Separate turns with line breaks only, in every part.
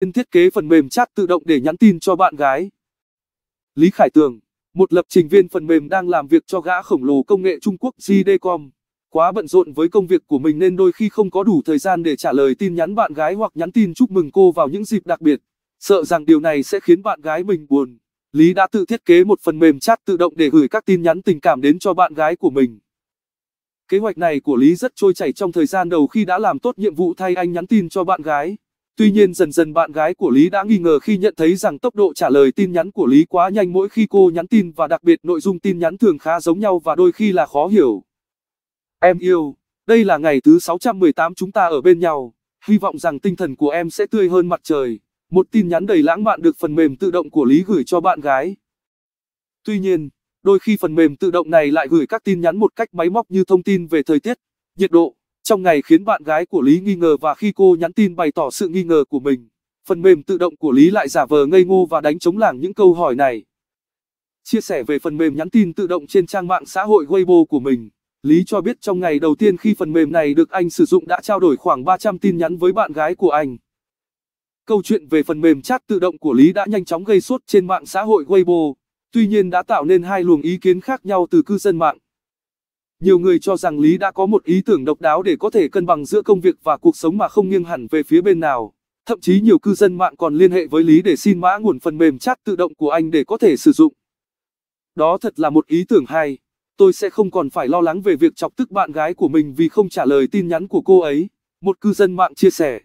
Tiên thiết kế phần mềm chat tự động để nhắn tin cho bạn gái. Lý Khải Tường, một lập trình viên phần mềm đang làm việc cho gã khổng lồ công nghệ Trung Quốc JD.com. Quá bận rộn với công việc của mình nên đôi khi không có đủ thời gian để trả lời tin nhắn bạn gái hoặc nhắn tin chúc mừng cô vào những dịp đặc biệt. Sợ rằng điều này sẽ khiến bạn gái mình buồn. Lý đã tự thiết kế một phần mềm chat tự động để gửi các tin nhắn tình cảm đến cho bạn gái của mình. Kế hoạch này của Lý rất trôi chảy trong thời gian đầu khi đã làm tốt nhiệm vụ thay anh nhắn tin cho bạn gái. Tuy nhiên dần dần bạn gái của Lý đã nghi ngờ khi nhận thấy rằng tốc độ trả lời tin nhắn của Lý quá nhanh mỗi khi cô nhắn tin và đặc biệt nội dung tin nhắn thường khá giống nhau và đôi khi là khó hiểu. Em yêu, đây là ngày thứ 618 chúng ta ở bên nhau, hy vọng rằng tinh thần của em sẽ tươi hơn mặt trời. Một tin nhắn đầy lãng mạn được phần mềm tự động của Lý gửi cho bạn gái. Tuy nhiên, đôi khi phần mềm tự động này lại gửi các tin nhắn một cách máy móc như thông tin về thời tiết, nhiệt độ, trong ngày khiến bạn gái của Lý nghi ngờ và khi cô nhắn tin bày tỏ sự nghi ngờ của mình, phần mềm tự động của Lý lại giả vờ ngây ngô và đánh chống làng những câu hỏi này. Chia sẻ về phần mềm nhắn tin tự động trên trang mạng xã hội Weibo của mình, Lý cho biết trong ngày đầu tiên khi phần mềm này được anh sử dụng đã trao đổi khoảng 300 tin nhắn với bạn gái của anh. Câu chuyện về phần mềm chat tự động của Lý đã nhanh chóng gây sốt trên mạng xã hội Weibo, tuy nhiên đã tạo nên hai luồng ý kiến khác nhau từ cư dân mạng. Nhiều người cho rằng Lý đã có một ý tưởng độc đáo để có thể cân bằng giữa công việc và cuộc sống mà không nghiêng hẳn về phía bên nào. Thậm chí nhiều cư dân mạng còn liên hệ với Lý để xin mã nguồn phần mềm chat tự động của anh để có thể sử dụng. Đó thật là một ý tưởng hay. Tôi sẽ không còn phải lo lắng về việc chọc tức bạn gái của mình vì không trả lời tin nhắn của cô ấy, một cư dân mạng chia sẻ.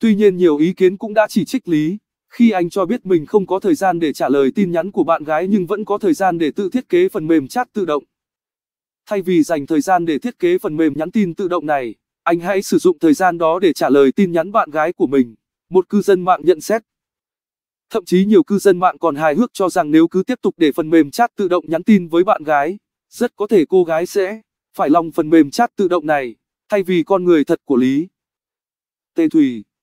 Tuy nhiên nhiều ý kiến cũng đã chỉ trích Lý, khi anh cho biết mình không có thời gian để trả lời tin nhắn của bạn gái nhưng vẫn có thời gian để tự thiết kế phần mềm chat tự động. Thay vì dành thời gian để thiết kế phần mềm nhắn tin tự động này, anh hãy sử dụng thời gian đó để trả lời tin nhắn bạn gái của mình, một cư dân mạng nhận xét. Thậm chí nhiều cư dân mạng còn hài hước cho rằng nếu cứ tiếp tục để phần mềm chat tự động nhắn tin với bạn gái, rất có thể cô gái sẽ phải lòng phần mềm chat tự động này, thay vì con người thật của Lý. Tê Thủy.